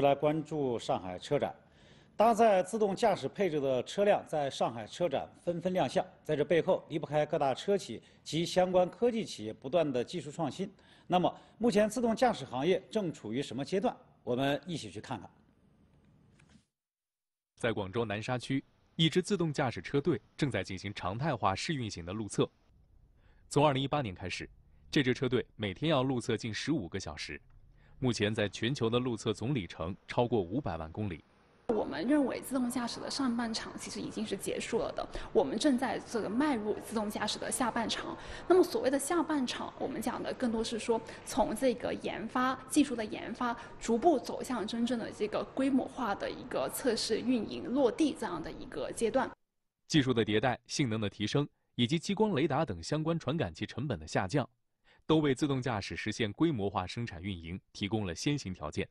来关注上海车展，搭载自动驾驶配置的车辆在上海车展纷纷亮相。在这背后，离不开各大车企及相关科技企业不断的技术创新。那么，目前自动驾驶行业正处于什么阶段？我们一起去看看。在广州南沙区，一支自动驾驶车队正在进行常态化试运行的路测。从2018年开始，这支车队每天要路测近15个小时。目前，在全球的路测总里程超过五百万公里。我们认为，自动驾驶的上半场其实已经是结束了的，我们正在这个迈入自动驾驶的下半场。那么，所谓的下半场，我们讲的更多是说，从这个研发技术的研发，逐步走向真正的这个规模化的一个测试、运营、落地这样的一个阶段。技术的迭代、性能的提升，以及激光雷达等相关传感器成本的下降。都为自动驾驶实现规模化生产运营提供了先行条件。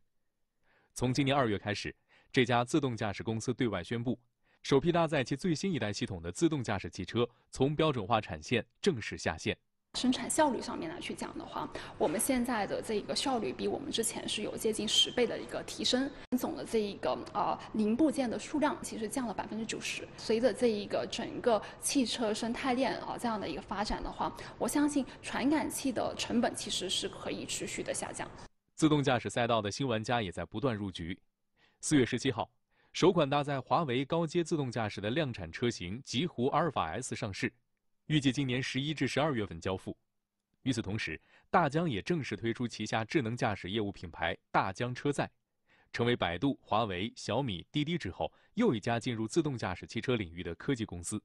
从今年二月开始，这家自动驾驶公司对外宣布，首批搭载其最新一代系统的自动驾驶汽车从标准化产线正式下线。生产效率上面来去讲的话，我们现在的这一个效率比我们之前是有接近十倍的一个提升。总的这一个呃零部件的数量其实降了百分之九十。随着这一个整个汽车生态链啊这样的一个发展的话，我相信传感器的成本其实是可以持续的下降。自动驾驶赛道的新玩家也在不断入局。四月十七号，首款搭载华为高阶自动驾驶的量产车型极狐阿尔法 S 上市。预计今年十一至十二月份交付。与此同时，大疆也正式推出旗下智能驾驶业务品牌“大疆车载”，成为百度、华为、小米、滴滴之后又一家进入自动驾驶汽车领域的科技公司。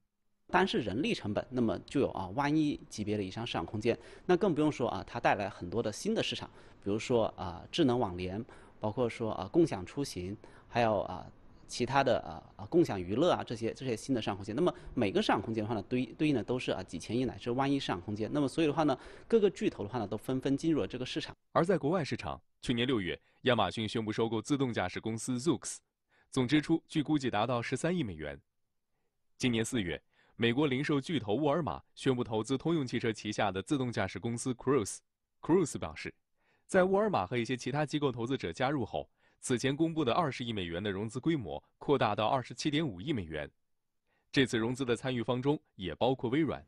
单是人力成本，那么就有啊万亿级别的以上市场空间。那更不用说啊，它带来很多的新的市场，比如说啊智能网联，包括说啊共享出行，还有啊。其他的啊啊，共享娱乐啊，这些这些新的市场空间。那么每个市场空间的话呢，对应对应的都是啊几千亿乃至万亿市场空间。那么所以的话呢，各个巨头的话呢，都纷纷进入了这个市场。而在国外市场，去年六月，亚马逊宣布收购自动驾驶公司 Zoox，总支出据估计达到十三亿美元。今年四月，美国零售巨头沃尔玛宣布投资通用汽车旗下的自动驾驶公司 Cruise。Cruise 表示，在沃尔玛和一些其他机构投资者加入后。此前公布的二十亿美元的融资规模扩大到二十七点五亿美元，这次融资的参与方中也包括微软。